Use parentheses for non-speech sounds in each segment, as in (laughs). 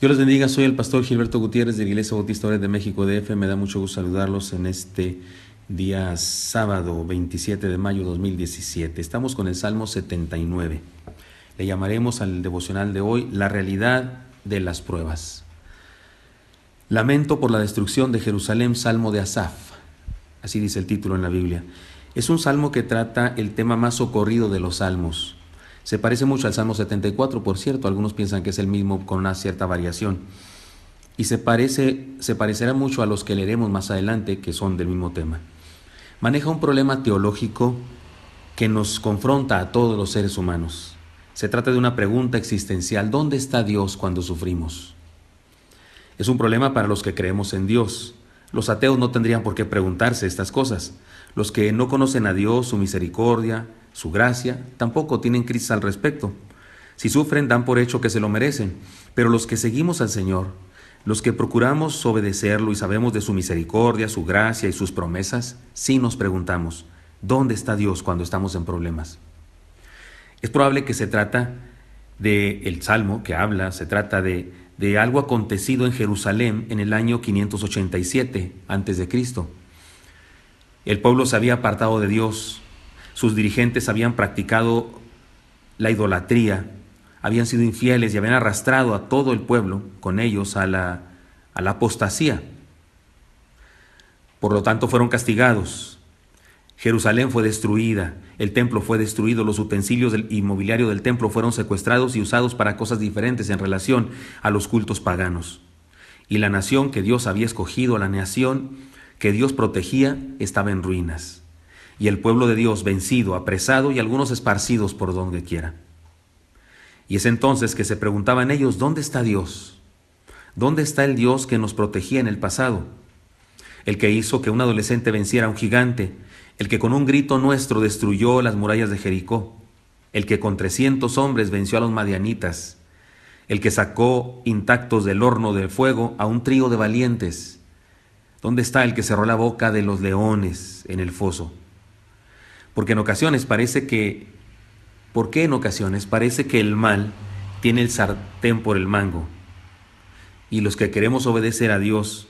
Yo les bendiga, soy el pastor Gilberto Gutiérrez de Iglesia Bautista de México DF. Me da mucho gusto saludarlos en este día sábado 27 de mayo 2017. Estamos con el Salmo 79. Le llamaremos al devocional de hoy La realidad de las pruebas. Lamento por la destrucción de Jerusalén, Salmo de Asaf. Así dice el título en la Biblia. Es un salmo que trata el tema más socorrido de los salmos, se parece mucho al Salmo 74, por cierto, algunos piensan que es el mismo con una cierta variación. Y se, parece, se parecerá mucho a los que leeremos más adelante, que son del mismo tema. Maneja un problema teológico que nos confronta a todos los seres humanos. Se trata de una pregunta existencial, ¿dónde está Dios cuando sufrimos? Es un problema para los que creemos en Dios. Los ateos no tendrían por qué preguntarse estas cosas. Los que no conocen a Dios, su misericordia, su gracia, tampoco tienen crisis al respecto. Si sufren, dan por hecho que se lo merecen. Pero los que seguimos al Señor, los que procuramos obedecerlo y sabemos de su misericordia, su gracia y sus promesas, sí nos preguntamos, ¿dónde está Dios cuando estamos en problemas? Es probable que se trata del el Salmo que habla, se trata de, de algo acontecido en Jerusalén en el año 587 a.C. El pueblo se había apartado de Dios, sus dirigentes habían practicado la idolatría, habían sido infieles y habían arrastrado a todo el pueblo con ellos a la, apostasía. Por lo tanto fueron castigados. Jerusalén fue destruida, el templo fue destruido, los utensilios del inmobiliario del templo fueron secuestrados y usados para cosas diferentes en relación a los cultos paganos. Y la nación que Dios había escogido, la nación que Dios protegía, estaba en ruinas y el pueblo de Dios vencido, apresado y algunos esparcidos por donde quiera. Y es entonces que se preguntaban ellos, ¿dónde está Dios? ¿Dónde está el Dios que nos protegía en el pasado? El que hizo que un adolescente venciera a un gigante, el que con un grito nuestro destruyó las murallas de Jericó, el que con 300 hombres venció a los madianitas, el que sacó intactos del horno del fuego a un trío de valientes. ¿Dónde está el que cerró la boca de los leones en el foso? Porque en ocasiones parece que, ¿por qué en ocasiones parece que el mal tiene el sartén por el mango? Y los que queremos obedecer a Dios,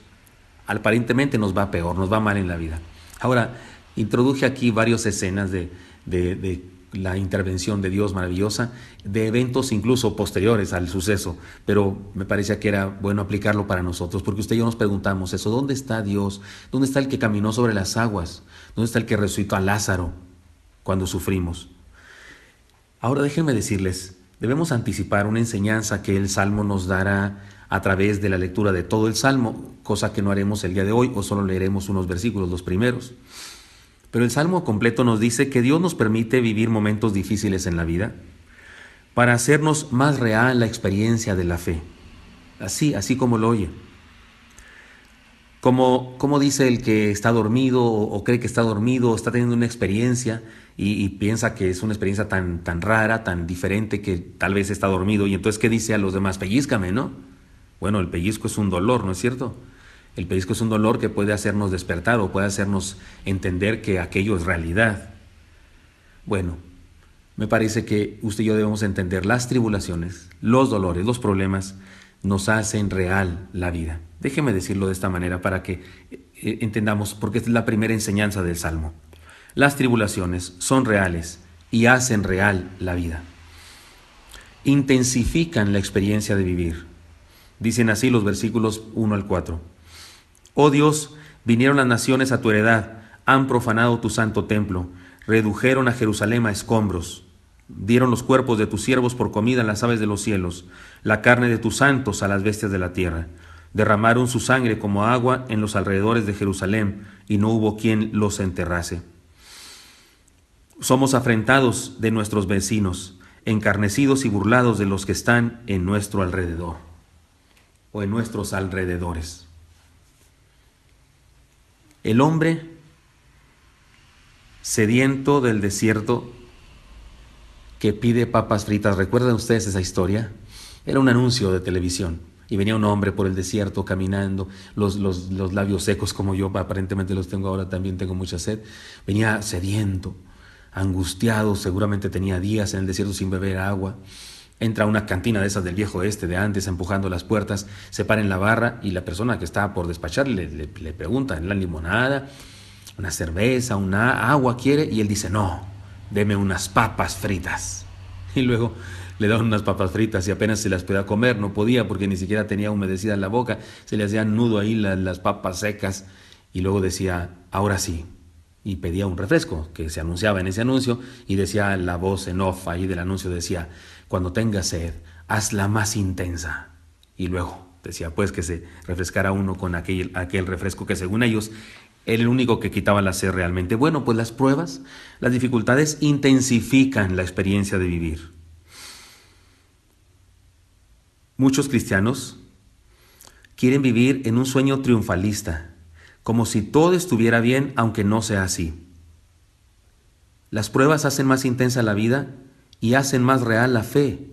aparentemente nos va peor, nos va mal en la vida. Ahora, introduje aquí varias escenas de, de la intervención de Dios maravillosa, de eventos incluso posteriores al suceso, pero me parecía que era bueno aplicarlo para nosotros, porque usted y yo nos preguntamos eso, ¿dónde está Dios? ¿Dónde está el que caminó sobre las aguas? ¿Dónde está el que resucitó a Lázaro? cuando sufrimos. Ahora déjenme decirles, debemos anticipar una enseñanza que el Salmo nos dará a través de la lectura de todo el Salmo, cosa que no haremos el día de hoy o solo leeremos unos versículos, los primeros. Pero el Salmo completo nos dice que Dios nos permite vivir momentos difíciles en la vida para hacernos más real la experiencia de la fe. Así, así como lo oye. Como, como dice el que está dormido o, cree que está dormido o está teniendo una experiencia, y, piensa que es una experiencia tan, tan rara, tan diferente, que tal vez está dormido. Y entonces, ¿qué dice a los demás? Pellízcame, ¿no? Bueno, el pellizco es un dolor, ¿no es cierto? El pellizco es un dolor que puede hacernos despertar o puede hacernos entender que aquello es realidad. Bueno, me parece que usted y yo debemos entender las tribulaciones, los dolores, los problemas, nos hacen real la vida. Déjeme decirlo de esta manera para que eh, entendamos, porque es la primera enseñanza del Salmo. Las tribulaciones son reales y hacen real la vida. Intensifican la experiencia de vivir. Dicen así los versículos 1 al 4. Oh Dios, vinieron las naciones a tu heredad, han profanado tu santo templo, redujeron a Jerusalén a escombros, dieron los cuerpos de tus siervos por comida a las aves de los cielos, la carne de tus santos a las bestias de la tierra. Derramaron su sangre como agua en los alrededores de Jerusalén, y no hubo quien los enterrase. Somos afrentados de nuestros vecinos, encarnecidos y burlados de los que están en nuestro alrededor o en nuestros alrededores. El hombre sediento del desierto que pide papas fritas, ¿recuerdan ustedes esa historia? Era un anuncio de televisión y venía un hombre por el desierto caminando, los, los labios secos como yo, aparentemente los tengo ahora, también tengo mucha sed, venía sediento angustiado, seguramente tenía días en el desierto sin beber agua. Entra a una cantina de esas del viejo este de antes, empujando las puertas, se para en la barra y la persona que está por despachar le, pregunta en pregunta, ¿la limonada, una cerveza, una agua quiere? Y él dice, no, deme unas papas fritas. (laughs) Y luego le dan unas papas fritas y apenas se las podía comer, no podía porque ni siquiera tenía humedecida la boca, se le hacían nudo ahí las, las papas secas. Y luego decía, ahora sí, y pedía un refresco que se anunciaba en ese anuncio y decía la voz en off ahí del anuncio decía, cuando tengas sed, hazla más intensa. Y luego decía pues que se refrescara uno con aquel, aquel refresco que según ellos era el único que quitaba la sed realmente. Bueno, pues las pruebas, las dificultades intensifican la experiencia de vivir. Muchos cristianos quieren vivir en un sueño triunfalista como si todo estuviera bien aunque no sea así. Las pruebas hacen más intensa la vida y hacen más real la fe,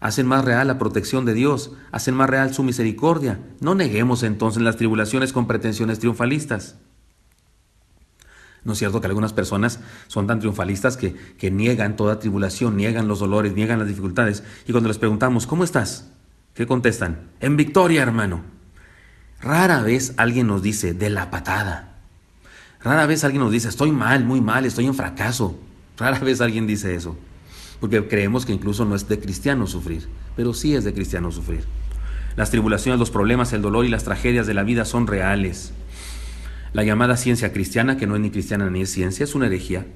hacen más real la protección de Dios, hacen más real su misericordia. No neguemos entonces las tribulaciones con pretensiones triunfalistas. ¿No es cierto que algunas personas son tan triunfalistas que, que niegan toda tribulación, niegan los dolores, niegan las dificultades? Y cuando les preguntamos, ¿cómo estás? ¿Qué contestan? En victoria, hermano. Rara vez alguien nos dice de la patada. Rara vez alguien nos dice estoy mal, muy mal, estoy en fracaso. Rara (laughs) vez alguien dice eso. Porque creemos que incluso no es de cristiano sufrir, pero sí es de cristiano sufrir. Las tribulaciones, los problemas, el dolor y las tragedias de la vida son reales. La llamada ciencia cristiana, que no es ni cristiana ni es ciencia, es una herejía,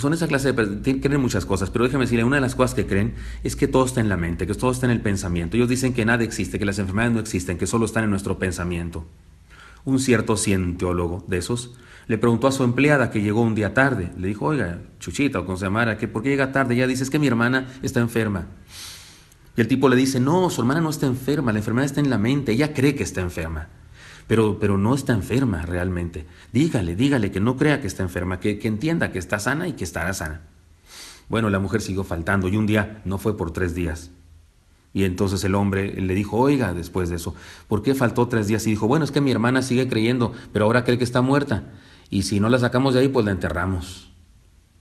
son esa clase de personas, creen muchas cosas, pero déjame decirle, una de las cosas que creen es que todo está en la mente, que todo está en el pensamiento. Ellos dicen que nada existe, que las enfermedades no existen, que solo están en nuestro pensamiento. Un cierto cientólogo de esos le preguntó a su empleada que llegó un día tarde. Le dijo, oiga, Chuchita o se que ¿por qué llega tarde? Ella dice, es que mi hermana está enferma. Y el tipo le dice, no, su hermana no está enferma, la enfermedad está en la mente, ella cree que está enferma pero, no está enferma realmente. Dígale, dígale que no crea que está enferma, que, entienda que está sana y que estará sana. Bueno, la mujer siguió faltando y un día no fue por tres días. Y entonces el hombre le dijo, oiga, después de eso, ¿por qué faltó tres días? Y dijo, bueno, es que mi hermana sigue creyendo, pero ahora cree que está muerta. Y si no la sacamos de ahí, pues la enterramos.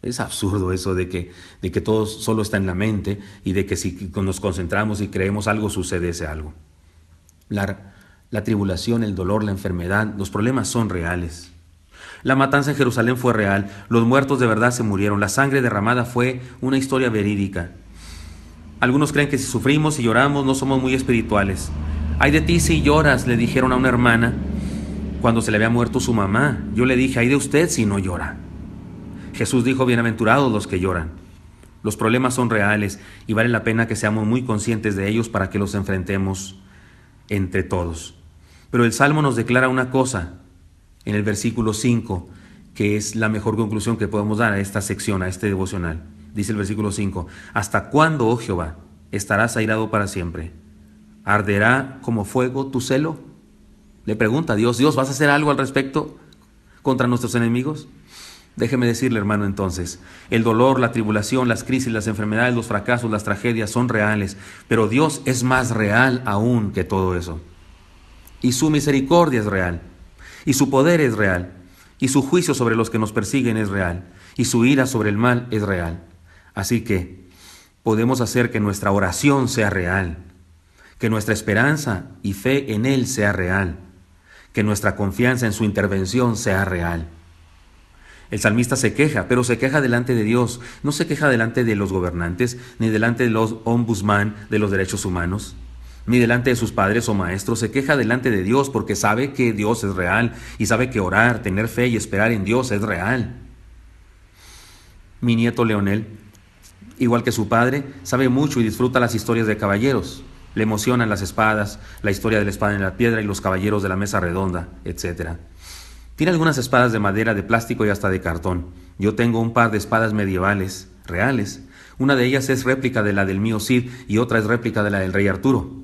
Es absurdo eso de que, de que todo solo está en la mente y de que si nos concentramos y creemos algo, sucede ese algo. La, la tribulación, el dolor, la enfermedad, los problemas son reales. La matanza en Jerusalén fue real, los muertos de verdad se murieron, la sangre derramada fue una historia verídica. Algunos creen que si sufrimos y lloramos no somos muy espirituales. Ay de ti si lloras, le dijeron a una hermana cuando se le había muerto su mamá. Yo le dije, ay de usted si no llora. Jesús dijo, bienaventurados los que lloran. Los problemas son reales y vale la pena que seamos muy conscientes de ellos para que los enfrentemos entre todos. Pero el Salmo nos declara una cosa en el versículo 5, que es la mejor conclusión que podemos dar a esta sección, a este devocional. Dice el versículo 5, ¿hasta cuándo, oh Jehová, estarás airado para siempre? ¿Arderá como fuego tu celo? Le pregunta a Dios, Dios, ¿vas a hacer algo al respecto contra nuestros enemigos? Déjeme decirle, hermano, entonces, el dolor, la tribulación, las crisis, las enfermedades, los fracasos, las tragedias son reales, pero Dios es más real aún que todo eso y su misericordia es real, y su poder es real, y su juicio sobre los que nos persiguen es real, y su ira sobre el mal es real. Así que podemos hacer que nuestra oración sea real, que nuestra esperanza y fe en Él sea real, que nuestra confianza en su intervención sea real. El salmista se queja, pero se queja delante de Dios, no se queja delante de los gobernantes, ni delante de los ombudsman de los derechos humanos ni delante de sus padres o maestros, se queja delante de Dios porque sabe que Dios es real y sabe que orar, tener fe y esperar en Dios es real. Mi nieto Leonel, igual que su padre, sabe mucho y disfruta las historias de caballeros. Le emocionan las espadas, la historia de la espada en la piedra y los caballeros de la mesa redonda, etc. Tiene algunas espadas de madera, de plástico y hasta de cartón. Yo tengo un par de espadas medievales, reales. Una de ellas es réplica de la del mío Cid y otra es réplica de la del rey Arturo.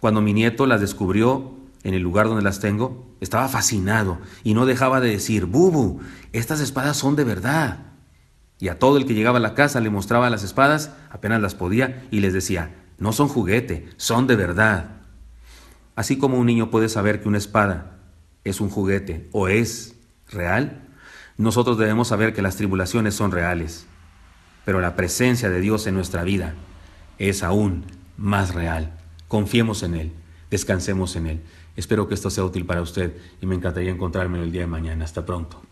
Cuando mi nieto las descubrió en el lugar donde las tengo, estaba fascinado y no dejaba de decir, Bubu, estas espadas son de verdad. Y a todo el que llegaba a la casa le mostraba las espadas, apenas las podía, y les decía, no son juguete, son de verdad. Así como un niño puede saber que una espada es un juguete o es real, nosotros debemos saber que las tribulaciones son reales, pero la presencia de Dios en nuestra vida es aún más real. Confiemos en Él, descansemos en Él. Espero que esto sea útil para usted y me encantaría encontrarme el día de mañana. Hasta pronto.